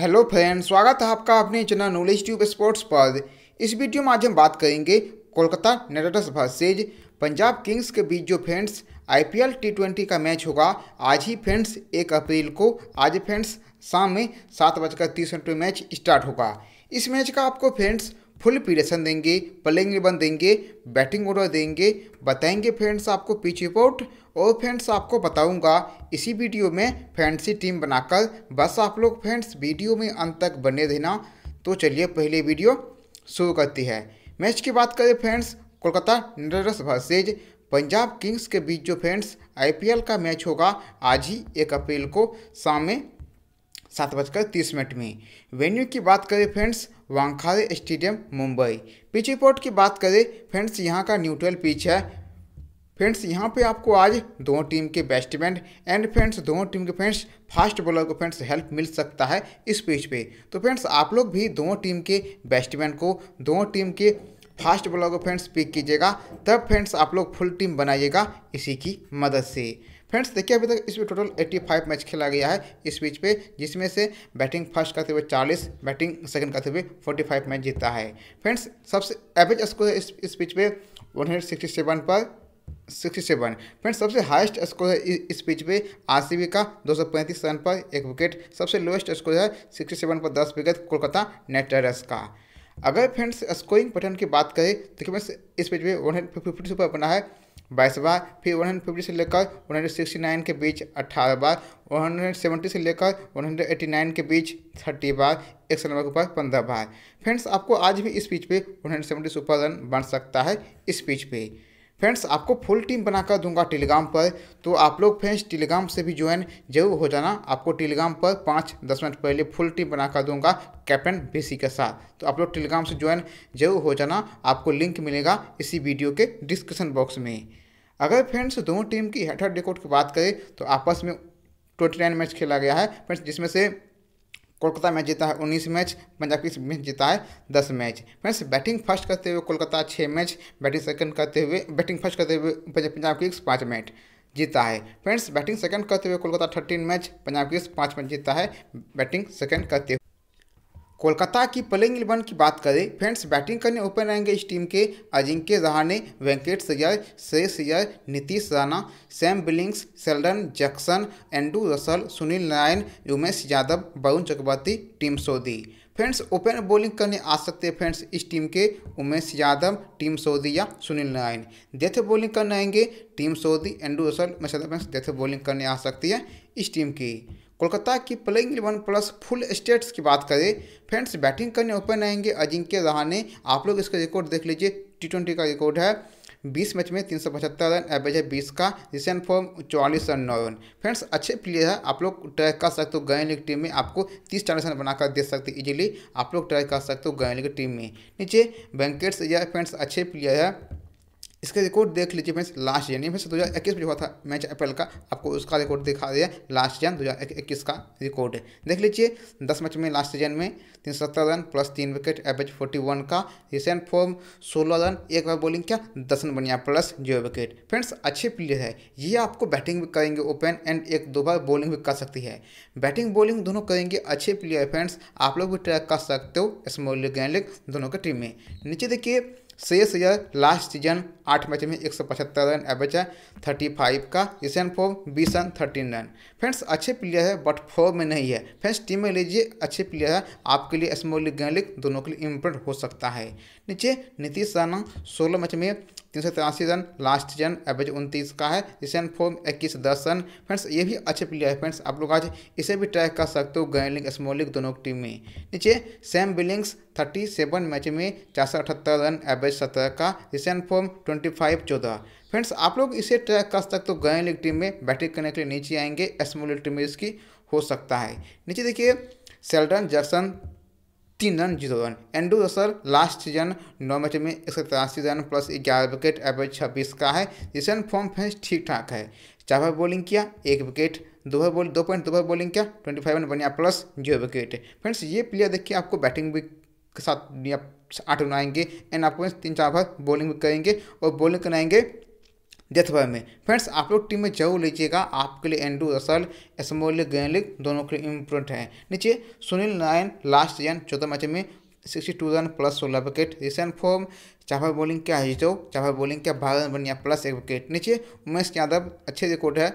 hello friend स्वागत है आपका अपने चैनल नॉलेज ट्यूब स्पोर्ट्स पर इस वीडियो में आज हम बात करेंगे कोलकाता नेटर्स वर्सेज पंजाब किंग्स के बीच जो फ्रेंड्स आईपीएल टी का मैच होगा आज ही फ्रेंड्स एक अप्रैल को आज फ्रेंड्स शाम में सात बजकर तीस मिनट मैच स्टार्ट होगा इस मैच का आपको फ्रेंड्स फुल पीरेशन देंगे प्लेइंग रिबन देंगे बैटिंग ऑर्डर देंगे बताएंगे फ्रेंड्स आपको पिच रिपोर्ट और फ्रेंड्स आपको बताऊंगा इसी वीडियो में फैंसी टीम बनाकर बस आप लोग फ्रेंड्स वीडियो में अंत तक बने देना तो चलिए पहले वीडियो शुरू करती है मैच की बात करें friends Kolkata Knight versus Punjab Kings के बीच जो फ्रेंड्स आई का मैच होगा आज ही एक अप्रैल को शाम में सात बजकर तीस मिनट में वेन्यू की बात करें friends Wankhede stadium Mumbai pitch report की बात करें फ्रेंड्स यहाँ का न्यूट्रल पिच है फ्रेंड्स यहाँ पे आपको आज दोनों टीम के बैट्समैन एंड फ्रेंड्स दोनों टीम के फ्रेंड्स फास्ट बॉलर को फ्रेंड्स हेल्प मिल सकता है इस पिच पे तो फ्रेंड्स आप लोग भी दोनों टीम के बैट्समैन को दोनों टीम के फास्ट बॉलर को फ्रेंड्स पिक कीजिएगा तब फ्रेंड्स आप लोग फुल टीम बनाइएगा इसी की मदद से फ्रेंड्स देखिए अभी तक इसमें टोटल 85 मैच खेला गया है इस बीच पे जिसमें से बैटिंग फर्स्ट करते हुए 40 बैटिंग सेकंड करते हुए 45 मैच जीता है फ्रेंड्स सबसे एवरेज स्कोर इस इस पिच पे 167 पर 67 फ्रेंड्स सबसे हाईएस्ट स्कोर है इस पिच पे आर का पैंतीस रन पर एक विकेट सबसे लोएस्ट स्कोर है सिक्सटी पर दस विकेट कोलकाता नाइट राइडर्स का अगर फ्रेंड्स स्कोरिंग पैटर्न की बात करें तो इस पिच पे वन हंड्रेड फिफ्टी पर बना है बाईसवा फिर वन हंड्रेड फिफ्टी से लेकर वन हंड्रेड सिक्सटी नाइन के बीच अट्ठारह बार वन हंड्रेड सेवेंटी से लेकर वन हंड्रेड एट्टी नाइन के बीच थर्टी बार एक सौ नंबर के ऊपर पंद्रह बार फ्रेंड्स आपको आज भी इस पीच पे वन हंड्रेड सेवेंटी से ऊपर रन बन सकता है इस पीच पे फ्रेंड्स आपको फुल टीम बनाकर दूंगा टेलीग्राम पर तो आप लोग फ्रेंड्स टेलीग्राम से भी ज्वाइन जरूर हो जाना आपको टेलीग्राम पर पाँच दस मिनट पहले फुल टीम बनाकर दूंगा कैप्टन बीसी के साथ तो आप लोग टेलीग्राम से ज्वाइन जरूर हो जाना आपको लिंक मिलेगा इसी वीडियो के डिस्क्रिप्शन बॉक्स में अगर फ्रेंड्स दोनों टीम की हेड हेड रिकॉर्ड की बात करें तो आपस में ट्वेंटी मैच खेला गया है फ्रेंड्स जिसमें से कोलकाता मैच जीता है उन्नीस मैच पंजाब किंग्स मैच जीता है दस मैच फ्रेंड्स बैटिंग फर्स्ट करते हुए कोलकाता छः मैच बैटिंग सेकंड करते हुए बैटिंग फर्स्ट करते हुए पंजाब किंग्स पाँच मैच जीता है फ्रेंड्स बैटिंग सेकंड करते हुए Kolkata thirteen match Punjab Kings पाँच मैच जीता है बैटिंग सेकंड करते हुए कोलकाता की प्लेइंग इलेवन की बात करें फ्रेंड्स बैटिंग करने ओपन आएंगे इस टीम के Ajinkya Rahane Venkat Iyer Shreyas Iyer Nitish Rana Sam Billings Sheldon Jackson Andre Russell Sunil Narine Umesh Yadav Varun Chakravarthy Tim Southee friends open bowling करने आ सकते हैं फ्रेंड्स इस टीम के उमेश यादव टीम सोदी या सुनील नारायण डेथ बॉलिंग करने आएंगे टीम सोदी एंडू रसल मैं फ्रेंड्स डेथ बॉलिंग करने आ सकती है इस टीम की कोलकाता की playing eleven plus full stats की बात करें फ्रेंड्स बैटिंग करने ओपन आएंगे अजिंक्य रहाने आप लोग इसका रिकॉर्ड देख लीजिए टी ट्वेंटी का रिकॉर्ड है 20 मैच में तीन रन एवरेज है बीस का रिसेंट फॉर्म चौवालीस रन नौ रन फ्रेंड्स अच्छे प्लेयर है आप लोग ट्राई कर सकते हो गए लीग टीम में आपको तीस चालीस रन बनाकर दे सकते इजीली आप लोग ट्राई कर सकते हो गए लीग टीम में नीचे बैंकेट्स या फ्रेंड्स अच्छे प्लेयर है इसका रिकॉर्ड देख लीजिए फ्रेंड्स लास्ट ईयर फ्रेंड्स दो हज़ार इक्कीस में हुआ था मैच अप्रैल का आपको उसका रिकॉर्ड दिखा दिया लास्ट जन दो हज़ार इक्कीस का रिकॉर्ड है देख लीजिए दस मैच में लास्ट सीजन में तीन सौ सत्तर रन प्लस तीन विकेट एवरेज फोर्टी वन का रिसेंट फॉर्म सोलह रन एक बार बॉलिंग क्या दस रन बनिया प्लस जीरो विकेट फ्रेंड्स अच्छे प्लेयर है ये आपको बैटिंग भी करेंगे ओपन एंड एक दो बार बॉलिंग भी कर सकती है बैटिंग बॉलिंग दोनों करेंगे अच्छे प्लेयर फ्रेंड्स आप लोग भी ट्रैक कर सकते हो स्मॉल लीग एंड लीग दोनों के टीम में नीचे देखिए शेष यह लास्ट सीजन आठ मैच में एक सौ पचहत्तर रन एवरेज है थर्टी फाइव का ईशन फोर बीस रन थर्टीन रन फ्रेंड्स अच्छे प्लेयर है बट फोर में नहीं है फ्रेंड्स टीम में लीजिए अच्छे प्लेयर है आपके लिए स्मॉल लीग गैन लीग दोनों के लिए इम्प्रूव हो सकता है नीचे नीतीश राणा सोलह मैच में तीन सौ तिरासी रन लास्ट जन एवरेज उनतीस का है जिसन फॉर्म इक्कीस दस रन फ्रेंड्स ये भी अच्छे प्लेयर है फ्रेंड्स आप लोग आज इसे भी ट्रैक कर सकते हो गैलिंग स्मोलिंग दोनों टीम में नीचे Sam Billings thirty seven match में चार सौ अठहत्तर रन एवरेज सत्रह का रिसेंट फॉर्म ट्वेंटी फाइव चौदह फ्रेंड्स आप लोग इसे ट्रैक कर सकते हो गैलिंग टीम में बैटिंग करने के लिए नीचे आएंगे स्मॉलिंग टीम में इसकी हो सकता है नीचे देखिए सेल्डन जैक्सन तीन run zero run Andrew Russell last season नौ मैच में एक सौ तिरासी रन प्लस ग्यारह विकेट एवरेज छब्बीस का है रिसेंट फॉर्म फेंस ठीक ठाक है चार ओवर बॉलिंग किया एक विकेट दो बार बॉल दो पॉइंट दो बार बॉलिंग किया ट्वेंटी फाइव रन बनिया प्लस जीरो विकेट फ्रेंड्स ये प्लेयर देखिए आपको बैटिंग भी के साथ आठ रन आएंगे एंड आपको तीन चार ओवर बॉलिंग भी करेंगे और बॉलिंग कराएंगे डेथ बॉय में फ्रेंड्स आप लोग टीम में जरूर लीजिएगा आपके लिए एंड्रू रसल एसमोल गैनलिक दोनों के लिए इम्पोर्टेंट हैं नीचे सुनील नारायण लास्ट रन चौथा मैच में सिक्सटी टू रन प्लस सोलह विकेट रिसेंट फॉर्म चाफा बॉलिंग क्या हिजो चाफा बॉलिंग क्या बारह रन बनिया प्लस एक विकेट नीचे उमेश यादव अच्छे रिकॉर्ड है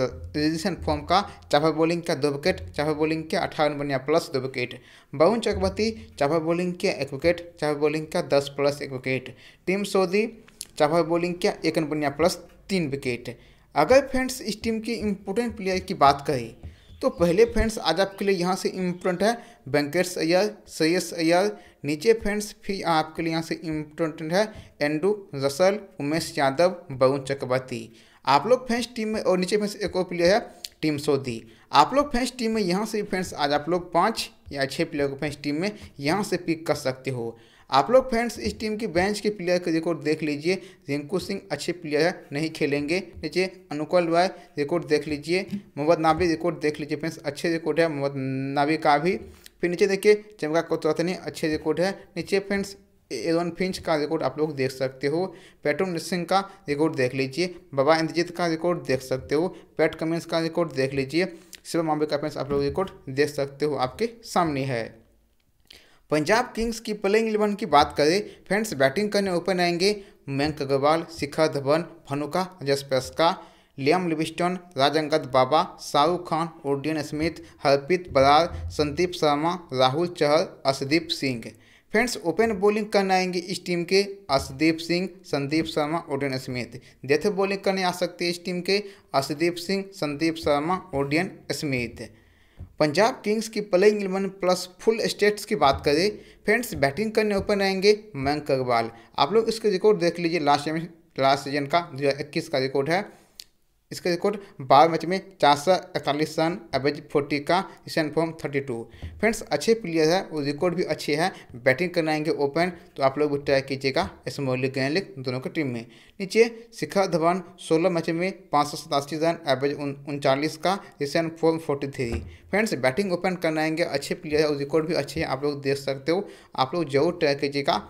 रिसेंट फॉर्म का चाहे बॉलिंग का दो विकेट चाहे बॉलिंग के अठारह रन बनिया प्लस दो विकेट बावन चक्रवर्ती चाफा बॉलिंग के एक विकेट चाहे बॉलिंग का दस प्लस एक विकेट टीम सोदी ट्रैवल बॉलिंग क्या एक रन बनिया प्लस तीन विकेट अगर फ्रेंड्स इस टीम के इम्पोर्टेंट प्लेयर की बात करें तो पहले फ्रेंड्स आज आपके लिए यहाँ से इम्पोर्टेंट है वेंकटेश अय्यर सैयस अय्यर नीचे फ्रेंड्स फिर आपके लिए यहाँ से इम्पोर्टेंट है एंडू रसल उमेश यादव वरुण चक्रवर्ती आप लोग फ्रेंड्स टीम में और नीचे फ्रेंड्स एक और प्लेयर है टीम सोदी आप लोग फ्रेंड्स टीम में यहाँ से फ्रेंड्स आज आप लोग पाँच या छः प्लेयर को फ्रेंड्स टीम में यहाँ से पिक कर सकते हो आप लोग फ्रेंड्स इस टीम की बेंच के प्लेयर का रिकॉर्ड देख लीजिए रिंकू सिंह अच्छे प्लेयर है नहीं खेलेंगे नीचे अनुकूल राय रिकॉर्ड देख लीजिए मोहम्मद नाबी रिकॉर्ड देख लीजिए फ्रेंड्स अच्छे रिकॉर्ड है मोहम्मद नाबी का भी फिर नीचे देखिए चमका कोतवातनी अच्छे रिकॉर्ड है नीचे फ्रेंड्स एरोन फिंच का रिकॉर्ड आप लोग देख सकते हो पेट्रोन सिंह का रिकॉर्ड देख लीजिए बाबा इंद्रजीत का रिकॉर्ड देख सकते हो पैट कमिंस का रिकॉर्ड देख लीजिए शिवम आम्बे का फ्रेंड्स आप लोग रिकॉर्ड देख सकते हो आपके सामने है पंजाब किंग्स की प्लेइंग इलेवन की बात करें फ्रेंड्स बैटिंग करने ओपन आएंगे मयंक अग्रवाल शिखर धवन फनुका जसपेस्का Liam Livingstone Rajangad Bawa Shahrukh Khan Odean Smith Harpreet Brar Sandeep Sharma Rahul Chahar Arshdeep Singh friends open bowling करने आएंगे इस टीम के Arshdeep Singh Sandeep Sharma Odean Smith death bowling करने आ सकते हैं इस टीम के Arshdeep Singh Sandeep Sharma Odean Smith Punjab Kings की playing eleven plus full stats की बात करें फ्रेंड्स बैटिंग करने ओपन आएंगे मयंक अग्रवाल आप लोग इसके रिकॉर्ड देख लीजिए लास्ट लास्ट सीजन का दो का रिकॉर्ड है इसका रिकॉर्ड बारह मैच में चार सौ इकतालीस रन एवरेज फोर्टी का recent form thirty two friends अच्छे प्लेयर है और रिकॉर्ड भी अच्छे है बैटिंग करना आएंगे ओपन तो आप लोग भी ट्राई कीजिएगा स्मॉल लीग गैन लीग दोनों की टीम में नीचे शिखर धवन सोलह मैच में पाँच सौ सतासी रन एवरेज उनचालीस का recent form forty three friends batting open करना आएंगे अच्छे प्लेयर है और रिकॉर्ड भी अच्छे हैं आप लोग देख सकते हो आप लोग जरूर ट्राई कीजिएगा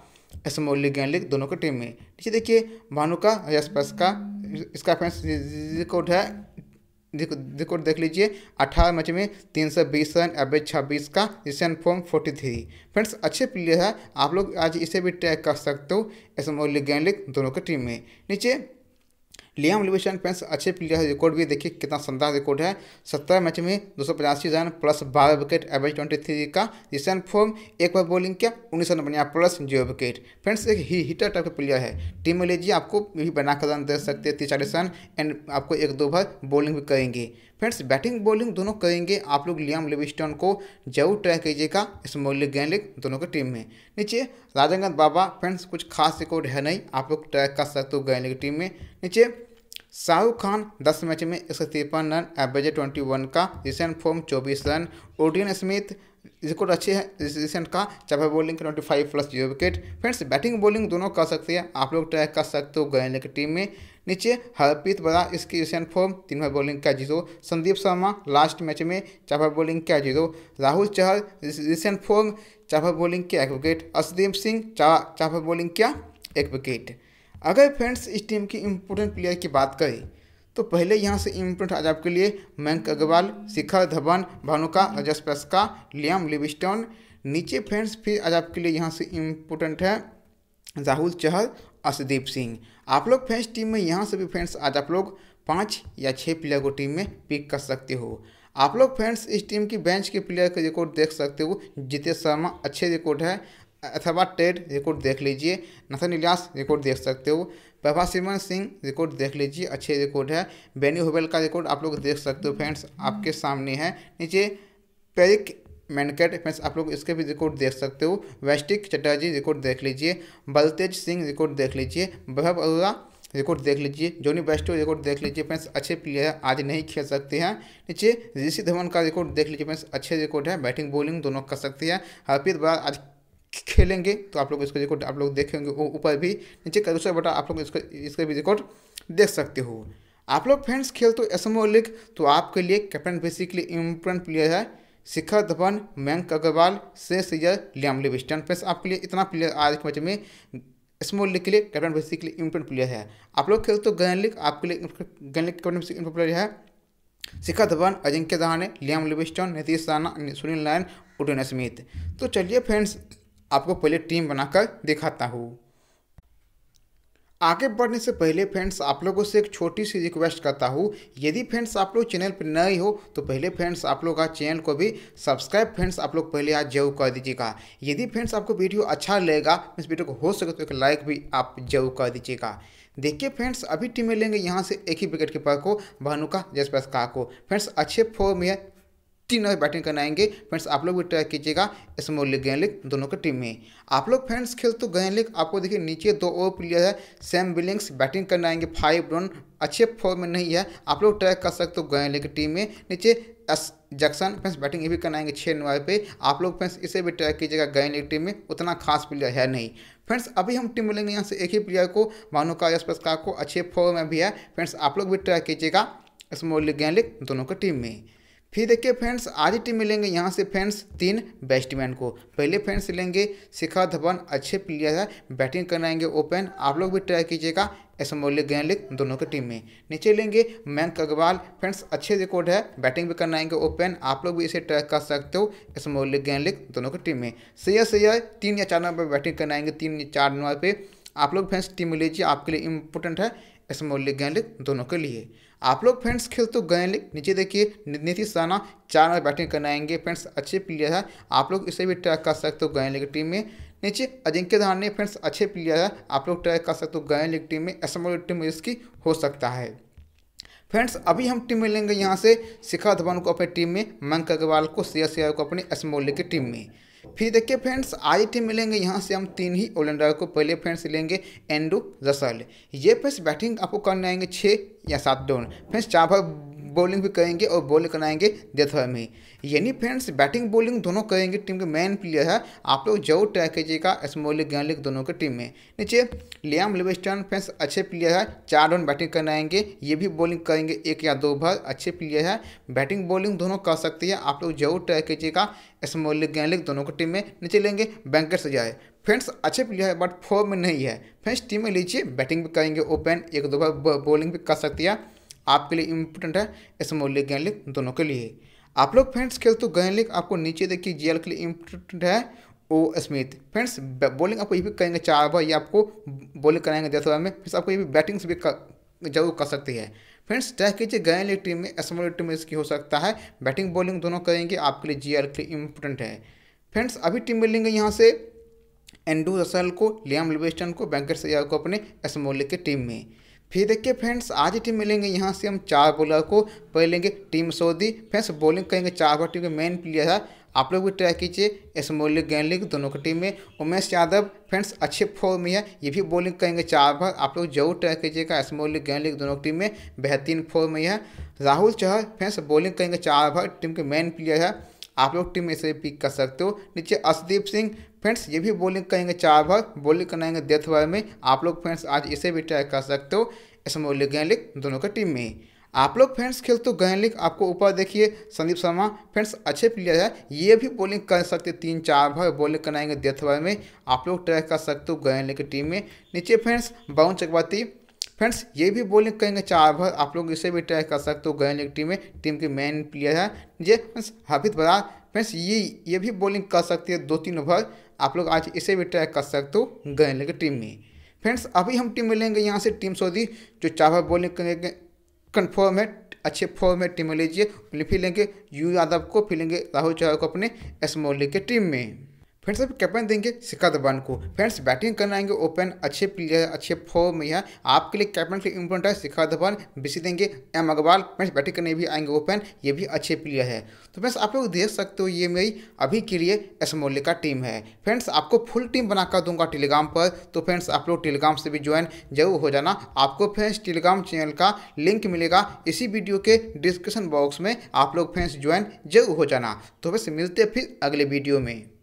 इस लीग गैन लीग दोनों की टीम में नीचे देखिए भानुका यशपस का इसका फ्रेंड्स रिकॉर्ड है रिकॉर्ड देख लीजिए अठारह मैच में तीन सौ बीस रन एवरेज छब्बीस का recent form forty three friends अच्छे प्लेयर है आप लोग आज इसे भी ट्रैक कर सकते हो एस एम और लीग दोनों की टीम में नीचे लियाम लिविशन पेंस अच्छे प्लेयर है रिकॉर्ड भी देखिए कितना शानदार रिकॉर्ड है सत्रह मैच में दो सौ पचासी रन प्लस बारह विकेट एवरेज ट्वेंटी थ्री का रिसेंट फॉर्म एक बार बॉलिंग किया उन्नीस रन बनाया प्लस जीरो विकेट फ्रेंड्स एक ही हिटर टाइप का प्लेयर है टीम में लीजिए आपको भी बनाकर रन दे सकते हैं तीस चालीस रन एंड आपको एक दो बार बॉलिंग भी करेंगे फ्रेंड्स बैटिंग बॉलिंग दोनों करेंगे आप लोग लियाम लिविस्टन को जरूर ट्राई कीजिएगा इस लीग गेंद लीग दोनों की टीम में नीचे राजंगत बाबा फ्रेंड्स कुछ खास रिकॉर्ड है नहीं आप लोग ट्राई कर सकते हो गेंद लीग टीम में नीचे शाहरुख खान 10 मैच में एक सौ तिरपन रन एवरेज ट्वेंटी वन का recent form 24 run Odean Smith record अच्छे है रिसेंट का चाहे bowling twenty five plus zero wicket friends batting bowling दोनों कर सकते हैं आप लोग ट्रैक कर सकते हो गए की टीम में नीचे हरप्रीत बरा इसकी रिसेंट फॉर्म तीन बार बॉलिंग का zero Sandeep Sharma last match में चार बार बॉलिंग का zero Rahul Chahal recent form चार बार बॉलिंग किया एक विकेट असदीप सिंह चार चार बार बॉलिंग किया एक विकेट अगर फ्रेंड्स इस टीम की इम्पोर्टेंट प्लेयर की बात करें तो पहले यहाँ से इम्पोर्टेंट आज आपके लिए Mayank Agarwal Shikhar Dhawan Bhanuka Rajapaksa Liam Livingstone नीचे फ्रेंड्स फिर आज आपके लिए यहाँ से इम्पोर्टेंट है राहुल चहल असदीप सिंह आप लोग फ्रेंड्स टीम में यहाँ से भी फ्रेंड्स आज आप लोग पाँच या छः प्लेयर को टीम में पिक कर सकते हो आप लोग फ्रेंड्स इस टीम की बेंच के प्लेयर का रिकॉर्ड देख सकते हो जितेश शर्मा अच्छे रिकॉर्ड है अथवा टेड रिकॉर्ड देख लीजिए नथन इलियास रिकॉर्ड देख सकते हो प्रभा सिमन सिंह रिकॉर्ड देख लीजिए अच्छे रिकॉर्ड है बेनी होबेल का रिकॉर्ड आप लोग देख सकते हो फ्रेंड्स आपके सामने है नीचे पेरिक मैनकेट फ्रेंड्स आप लोग इसके भी रिकॉर्ड देख सकते हो वैष्टिक चटर्जी रिकॉर्ड देख लीजिए बलतेज सिंह रिकॉर्ड देख लीजिए वैभव अरोरा रिकॉर्ड देख लीजिए जोनी बेस्टो रिकॉर्ड देख लीजिए फ्रेंड्स अच्छे प्लेयर आज नहीं खेल सकते हैं नीचे ऋषि धवन का रिकॉर्ड देख लीजिए फ्रेंड्स अच्छे रिकॉर्ड है बैटिंग बॉलिंग दोनों कर सकती है हरप्रीत बार आज खेलेंगे तो आप लोग इसको रिकॉर्ड आप लोग देखेंगे ऊपर भी नीचे का दूसरा बटा आप लोग इसको इसका भी रिकॉर्ड देख सकते हो आप लोग फ्रेंड्स खेलते हो एस लीग तो आपके लिए कैप्टन बेसिकली इम्पोर्टेंट प्लेयर है शिखर धवन मयंक अग्रवाल से अय्यर लियाम लिविस्टन फ्रेंड्स आपके लिए इतना प्लेयर आज के मैच में स्मॉल लीग के लिए कैप्टन बेसिकली इम्पोर्टेंट प्लेयर है आप लोग खेलते हो गन लीग आपके लिए grand league captain important player है Shikhar Dhawan Ajinkya Rahane Liam Livingstone Nitish Rana Sunil Narine Odean Smith तो चलिए फ्रेंड्स आपको पहले टीम बनाकर दिखाता हूँ आगे बढ़ने से पहले फ्रेंड्स आप लोगों से एक छोटी सी रिक्वेस्ट करता हूँ यदि फ्रेंड्स आप लोग चैनल पर नए हो तो पहले फ्रेंड्स आप लोग का चैनल को भी सब्सक्राइब फ्रेंड्स आप लोग पहले आज जरूर कर दीजिएगा यदि फ्रेंड्स आपको वीडियो अच्छा लगेगा इस वीडियो को हो सके तो एक लाइक भी आप जरूर कर दीजिएगा देखिए फ्रेंड्स अभी टीमें लेंगे यहाँ से एक ही विकेट कीपर को भानुका जसप्रस का को फ्रेंड्स अच्छे फॉर्म में तीन नंबर बैटिंग करने आएंगे फ्रेंड्स आप लोग भी ट्राई कीजिएगा स्मॉल लीग गेन लीग दोनों के टीम में आप लोग फ्रेंड्स खेल तो गेन लीग आपको देखिए नीचे दो ओवर प्लेयर है सैम बिलिंग्स बैटिंग करने आएंगे फाइव रन अच्छे फॉर्म में नहीं है आप लोग ट्राई कर सकते हो गेन लीग टीम में नीचे एस जैक्सन फ्रेंड्स बैटिंग ये भी करनाएंगे छः नंबर पर आप लोग फ्रेंड्स इसे भी ट्राई कीजिएगा गैन लीग टीम में उतना खास प्लेयर है नहीं फ्रेंड्स अभी हम टीम मिलेंगे यहाँ से एक ही प्लेयर को मानो का यशपस्कार को अच्छे फॉर्म में भी है फ्रेंड्स आप लोग भी ट्राई कीजिएगा स्मॉल लीग गैन लीग दोनों के टीम में फिर देखिए फ्रेंड्स आज ही टीम मिलेंगे यहाँ से फ्रेंड्स तीन बैट्समैन को पहले फ्रेंड्स लेंगे शिखा धवन अच्छे प्लेयर है बैटिंग कराएंगे ओपन आप लोग भी ट्राई कीजिएगा एसमो लीग गेंद लीग दोनों की टीम में नीचे लेंगे मयंक अग्रवाल फ्रेंड्स अच्छे रिकॉर्ड है बैटिंग भी आएंगे ओपन आप लोग भी इसे ट्रैक कर सकते हो एसमो लीग गेंद लीग दोनों की टीम में सैयद सैयद तीन या चार नंबर बैटिंग आएंगे तीन या चार नंबर पर आप लोग फ्रेंड्स टीम में लीजिए आपके लिए इंपॉर्टेंट है इसमें उल्लेख दोनों के लिए आप लोग फ्रेंड्स खेल तो गए नीचे देखिए नीतीश राणा चार में बैटिंग करने आएंगे फ्रेंड्स अच्छे प्लेयर है आप लोग इसे भी ट्रैक कर सकते हो गए लीग टीम में नीचे अजिंक्य धारने फ्रेंड्स अच्छे प्लेयर है आप लोग ट्रैक कर सकते हो गए टीम में असम टीम इसकी हो सकता है फ्रेंड्स अभी हम टीम में लेंगे यहाँ से शिखा धवन को अपनी टीम में मंक अग्रवाल को सिया को अपनी असमोल की टीम में फिर देखिए फ्रेंड्स आई टीम मिलेंगे यहाँ से हम तीन ही ऑलराउंडर को पहले फ्रेंड्स लेंगे एंडू रसल ये फ्रेंड्स बैटिंग आपको करने आएंगे छः या सात डाउन फ्रेंड्स चार बॉलिंग भी करेंगे और बॉलिंग कराएंगे देथवा में यानी फ्रेंड्स बैटिंग बॉलिंग दोनों करेंगे टीम के मेन प्लेयर है आप लोग जरूर ट्राई कीजिएगा स्मॉल गैनलिक लीग दोनों के टीम में नीचे लियाम लिविस्टन फ्रेंड्स अच्छे प्लेयर है चार रन बैटिंग कराएंगे ये भी बॉलिंग करेंगे एक या दो ओवर अच्छे प्लेयर है बैटिंग बॉलिंग दोनों कर सकती है आप लोग जरूर ट्राई कीजिएगा स्मॉल गैनलिक लीग दोनों की टीम में नीचे लेंगे बैंकर्स जाए फ्रेंड्स अच्छे प्लेयर है बट फॉर्म में नहीं है फ्रेंड्स टीम में लीजिए बैटिंग भी करेंगे ओपन एक दो बार बॉलिंग भी कर सकती है आपके लिए इम्पोर्टेंट है स्मॉल लीग गैन लिख दोनों के लिए आप लोग फ्रेंड्स खेल तो गैन लीग आपको नीचे देखिए जी के लिए इम्पोर्टेंट है ओ स्मिथ फ्रेंड्स बॉलिंग आपको ये भी करेंगे चार ओवर ये आपको बॉलिंग कराएंगे दस ओवर में फिर आपको ये भी बैटिंग भी जरूर कर सकती है फ्रेंड्स ट्राई कीजिए गैन लिख टीम में स्मॉल टीम में इसकी हो सकता है बैटिंग बॉलिंग दोनों करेंगे आपके लिए जी के लिए इम्पोर्टेंट है फ्रेंड्स अभी टीम मिलेंगे यहाँ से एंडू रसल को लियाम लिवेस्टन को बैंकर सैयार को अपने स्मॉल के टीम में फिर देखिए फ्रेंड्स आज ही टीम मिलेंगे यहाँ से हम चार बॉलर को पहले लेंगे टीम सऊदी फ्रेंड्स बॉलिंग करेंगे चार बार टीम के मेन प्लेयर है आप लोग भी ट्राई कीजिए स्मोलिक गैनलिक दोनों की टीम में उमेश यादव फ्रेंड्स अच्छे फॉर्म में है ये भी बॉलिंग करेंगे चार बार आप लोग जरूर ट्राई कीजिएगा स्मोलिक गैनलिक दोनों की टीम में बेहतरीन फॉर्म में है राहुल चहर फ्रेंड्स बॉलिंग करेंगे चार बार टीम के मेन प्लेयर है आप लोग टीम ऐसे पिक कर सकते हो नीचे असदीप सिंह फ्रेंड्स ये भी बॉलिंग करेंगे चार भाग बॉलिंग करेंगे डेथ ओवर में आप लोग फ्रेंड्स आज इसे भी ट्राई कर सकते हो इसमें उल्लेख लिख दोनों का टीम में आप लोग फ्रेंड्स खेल तो गए लिख आपको ऊपर देखिए संदीप शर्मा फ्रेंड्स अच्छे प्लेयर है ये भी बॉलिंग कर सकते तीन चार ओवर बॉलिंग कराएंगे डेथ ओवर में आप लोग ट्राई कर सकते हो गए की टीम में नीचे फ्रेंड्स बाउन चकवाती फ्रेंड्स ये भी बॉलिंग करेंगे चार ओवर आप लोग इसे भी ट्राई कर सकते हो गए लीग टीम में टीम के मेन प्लेयर है ये फ्रेंड्स हाफिज बरार फ्रेंड्स ये ये भी बॉलिंग कर सकती है दो तीन ओवर आप लोग आज इसे भी ट्राई कर सकते हो गए लीग टीम में फ्रेंड्स अभी हम टीम मिलेंगे यहाँ से टीम सऊदी जो चार ओवर बॉलिंग करेंगे कन्फर्म है अच्छे फॉर्म में टीम में लीजिए फिर लेंगे यू यादव को फिर लेंगे राहुल चौहान को अपने एस लीग के टीम में फ्रेंड्स अभी कैप्टन देंगे शिखर धवन को फ्रेंड्स बैटिंग करना आएंगे ओपन अच्छे प्लेयर अच्छे फॉर्म में है आपके लिए कैप्टन के इम्पोर्टेंट है शिखर धवन बीसी देंगे एम अग्रवाल फ्रेंड्स बैटिंग करने भी आएंगे ओपन ये भी अच्छे प्लेयर है तो फ्रेंड्स आप लोग देख सकते हो ये मेरी अभी के लिए एस का टीम है फ्रेंड्स आपको फुल टीम बनाकर दूंगा टेलीग्राम पर तो फ्रेंड्स आप लोग टेलीग्राम से भी ज्वाइन जरूर हो जाना आपको फ्रेंड्स टेलीग्राम चैनल का लिंक मिलेगा इसी वीडियो के डिस्क्रिप्शन बॉक्स में आप लोग फ्रेंड्स ज्वाइन जरूर हो जाना तो बस मिलते फिर अगले वीडियो में